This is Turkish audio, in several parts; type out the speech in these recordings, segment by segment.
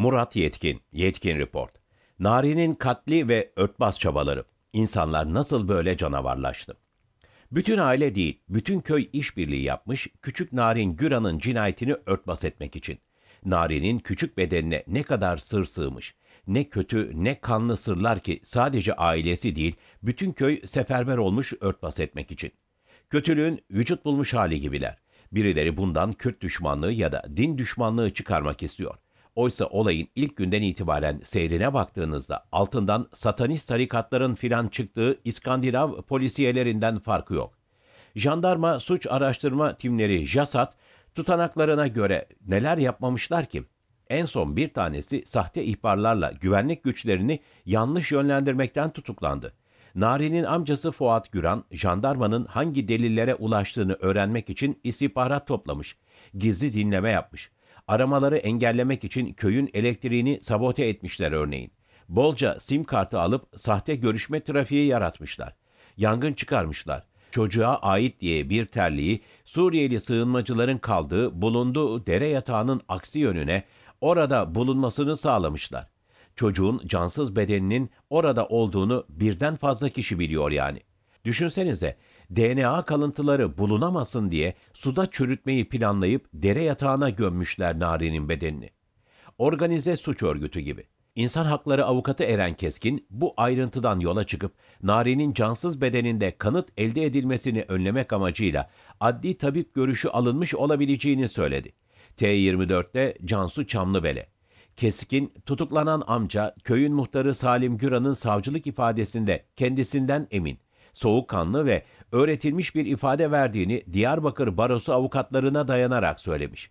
Murat Yetkin, Yetkin Report. Nari'nin katli ve örtbas çabaları. İnsanlar nasıl böyle canavarlaştı? Bütün aile değil, bütün köy işbirliği yapmış küçük Narin Güran'ın cinayetini örtbas etmek için. Nari'nin küçük bedenine ne kadar sır sığmış. Ne kötü ne kanlı sırlar ki sadece ailesi değil, bütün köy seferber olmuş örtbas etmek için. Kötülüğün vücut bulmuş hali gibiler. Birileri bundan Kürt düşmanlığı ya da din düşmanlığı çıkarmak istiyor.'' Oysa olayın ilk günden itibaren seyrine baktığınızda altından satanist tarikatların filan çıktığı İskandinav polisiyelerinden farkı yok. Jandarma suç araştırma timleri JASAT tutanaklarına göre neler yapmamışlar ki? En son bir tanesi sahte ihbarlarla güvenlik güçlerini yanlış yönlendirmekten tutuklandı. Nari'nin amcası Fuat Güran, jandarmanın hangi delillere ulaştığını öğrenmek için istihbarat toplamış, gizli dinleme yapmış. Aramaları engellemek için köyün elektriğini sabote etmişler örneğin. Bolca sim kartı alıp sahte görüşme trafiği yaratmışlar. Yangın çıkarmışlar. Çocuğa ait diye bir terliği Suriyeli sığınmacıların kaldığı bulunduğu dere yatağının aksi yönüne orada bulunmasını sağlamışlar. Çocuğun cansız bedeninin orada olduğunu birden fazla kişi biliyor yani. Düşünsenize DNA kalıntıları bulunamasın diye suda çürütmeyi planlayıp dere yatağına gömmüşler Nari'nin bedenini. Organize suç örgütü gibi. İnsan hakları avukatı Eren Keskin bu ayrıntıdan yola çıkıp Nari'nin cansız bedeninde kanıt elde edilmesini önlemek amacıyla adli tabip görüşü alınmış olabileceğini söyledi. T24'te Cansu Çamlıbele. Keskin, tutuklanan amca, köyün muhtarı Salim Güran'ın savcılık ifadesinde kendisinden emin soğukkanlı ve öğretilmiş bir ifade verdiğini Diyarbakır Barosu avukatlarına dayanarak söylemiş.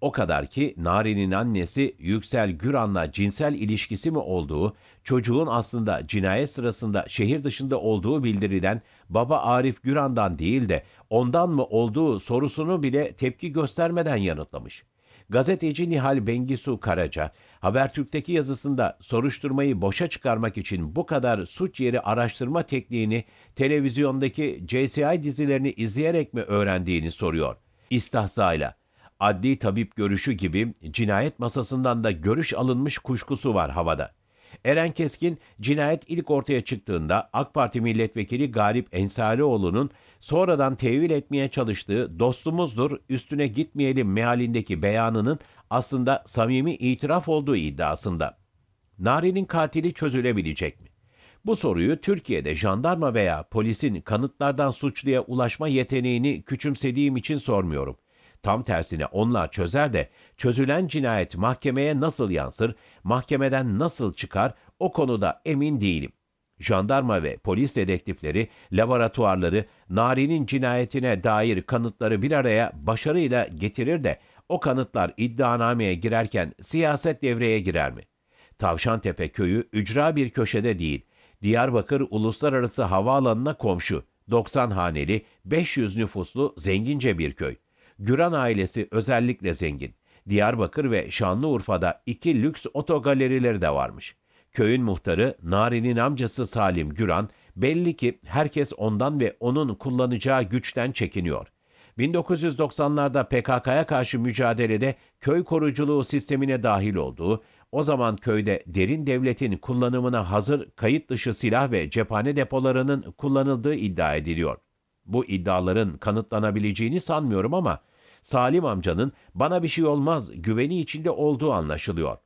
O kadar ki Nari'nin annesi Yüksel Güran'la cinsel ilişkisi mi olduğu, çocuğun aslında cinayet sırasında şehir dışında olduğu bildirilen baba Arif Güran'dan değil de ondan mı olduğu sorusunu bile tepki göstermeden yanıtlamış. Gazeteci Nihal Bengisu Karaca, Habertürk'teki yazısında soruşturmayı boşa çıkarmak için bu kadar suç yeri araştırma tekniğini televizyondaki JCI dizilerini izleyerek mi öğrendiğini soruyor. İstihzayla adli tabip görüşü gibi cinayet masasından da görüş alınmış kuşkusu var havada. Eren Keskin cinayet ilk ortaya çıktığında AK Parti milletvekili Galip Ensarioğlu'nun sonradan tevil etmeye çalıştığı dostumuzdur üstüne gitmeyelim mealindeki beyanının aslında samimi itiraf olduğu iddiasında. Nari'nin katili çözülebilecek mi? Bu soruyu Türkiye'de jandarma veya polisin kanıtlardan suçluya ulaşma yeteneğini küçümsediğim için sormuyorum. Tam tersine onlar çözer de çözülen cinayet mahkemeye nasıl yansır, mahkemeden nasıl çıkar o konuda emin değilim. Jandarma ve polis dedektifleri, laboratuvarları Nari'nin cinayetine dair kanıtları bir araya başarıyla getirir de o kanıtlar iddianameye girerken siyaset devreye girer mi? Tavşantepe köyü ücra bir köşede değil, Diyarbakır Uluslararası Havaalanı'na komşu, 90 haneli, 500 nüfuslu zengince bir köy. Güran ailesi özellikle zengin. Diyarbakır ve Şanlıurfa'da iki lüks otogalerileri de varmış. Köyün muhtarı Nari'nin amcası Salim Güran belli ki herkes ondan ve onun kullanacağı güçten çekiniyor. 1990'larda PKK'ya karşı mücadelede köy koruculuğu sistemine dahil olduğu, o zaman köyde derin devletin kullanımına hazır kayıt dışı silah ve cephane depolarının kullanıldığı iddia ediliyor. Bu iddiaların kanıtlanabileceğini sanmıyorum ama Salim amcanın bana bir şey olmaz güveni içinde olduğu anlaşılıyor.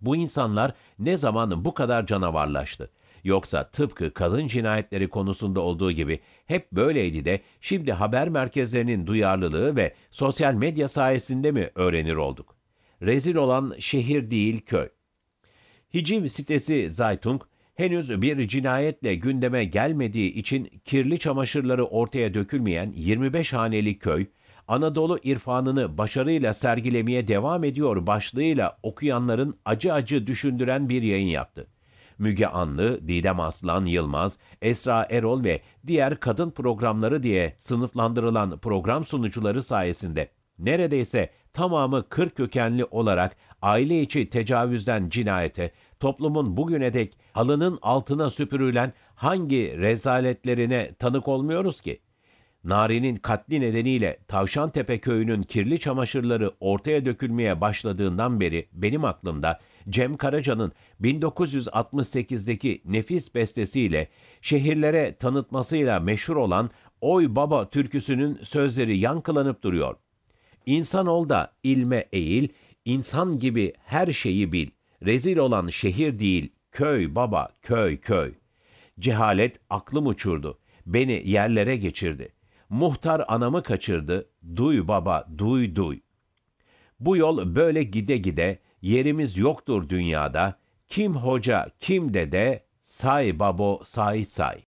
Bu insanlar ne zaman bu kadar canavarlaştı? Yoksa tıpkı kadın cinayetleri konusunda olduğu gibi hep böyleydi de şimdi haber merkezlerinin duyarlılığı ve sosyal medya sayesinde mi öğrenir olduk? Rezil olan şehir değil köy. Hicim sitesi Zaytung henüz bir cinayetle gündeme gelmediği için kirli çamaşırları ortaya dökülmeyen 25 haneli köy, Anadolu irfanını başarıyla sergilemeye devam ediyor başlığıyla okuyanların acı acı düşündüren bir yayın yaptı. Müge Anlı, Didem Aslan Yılmaz, Esra Erol ve diğer kadın programları diye sınıflandırılan program sunucuları sayesinde neredeyse tamamı kır kökenli olarak aile içi tecavüzden cinayete, toplumun bugüne dek halının altına süpürülen hangi rezaletlerine tanık olmuyoruz ki? Nari'nin katli nedeniyle Tavşantepe köyünün kirli çamaşırları ortaya dökülmeye başladığından beri benim aklımda Cem Karaca'nın 1968'deki nefis bestesiyle şehirlere tanıtmasıyla meşhur olan Oy Baba türküsünün sözleri yankılanıp duruyor. İnsan ol da ilme eğil, insan gibi her şeyi bil. Rezil olan şehir değil, köy baba, köy köy. Cehalet aklım uçurdu, beni yerlere geçirdi. Muhtar anamı kaçırdı, duy baba, duy duy. Bu yol böyle gide gide, yerimiz yoktur dünyada, kim hoca, kim dede, say babo, say say.